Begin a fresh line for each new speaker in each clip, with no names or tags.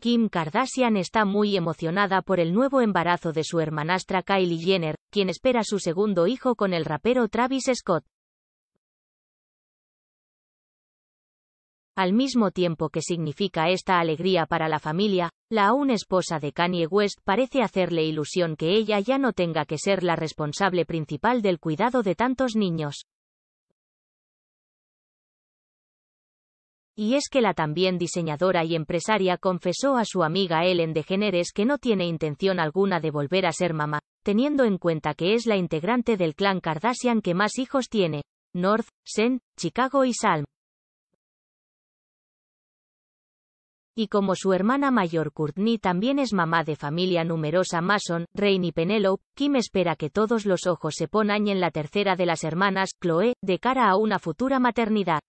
Kim Kardashian está muy emocionada por el nuevo embarazo de su hermanastra Kylie Jenner, quien espera su segundo hijo con el rapero Travis Scott. Al mismo tiempo que significa esta alegría para la familia, la aún esposa de Kanye West parece hacerle ilusión que ella ya no tenga que ser la responsable principal del cuidado de tantos niños. y es que la también diseñadora y empresaria confesó a su amiga Ellen DeGeneres que no tiene intención alguna de volver a ser mamá, teniendo en cuenta que es la integrante del clan Kardashian que más hijos tiene, North, Sen, Chicago y Salm. Y como su hermana mayor Courtney también es mamá de familia numerosa Mason, Rain y Penelope, Kim espera que todos los ojos se pongan en la tercera de las hermanas, Chloe, de cara a una futura maternidad.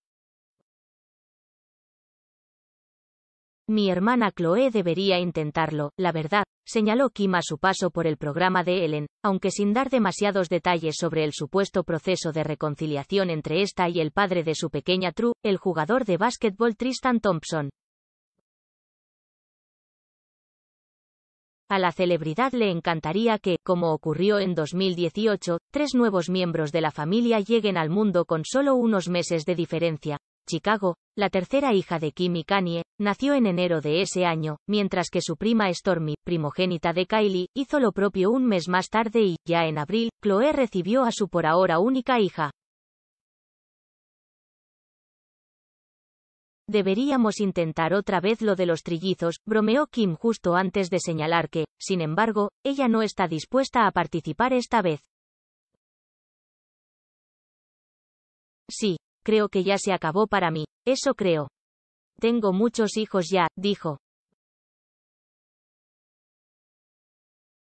Mi hermana Chloe debería intentarlo, la verdad, señaló Kim a su paso por el programa de Ellen, aunque sin dar demasiados detalles sobre el supuesto proceso de reconciliación entre esta y el padre de su pequeña True, el jugador de básquetbol Tristan Thompson. A la celebridad le encantaría que, como ocurrió en 2018, tres nuevos miembros de la familia lleguen al mundo con solo unos meses de diferencia, Chicago, la tercera hija de Kim y Kanye, nació en enero de ese año, mientras que su prima Stormy, primogénita de Kylie, hizo lo propio un mes más tarde y, ya en abril, Chloe recibió a su por ahora única hija. Deberíamos intentar otra vez lo de los trillizos, bromeó Kim justo antes de señalar que, sin embargo, ella no está dispuesta a participar esta vez. Sí, creo que ya se acabó para mí, eso creo. Tengo muchos hijos ya, dijo.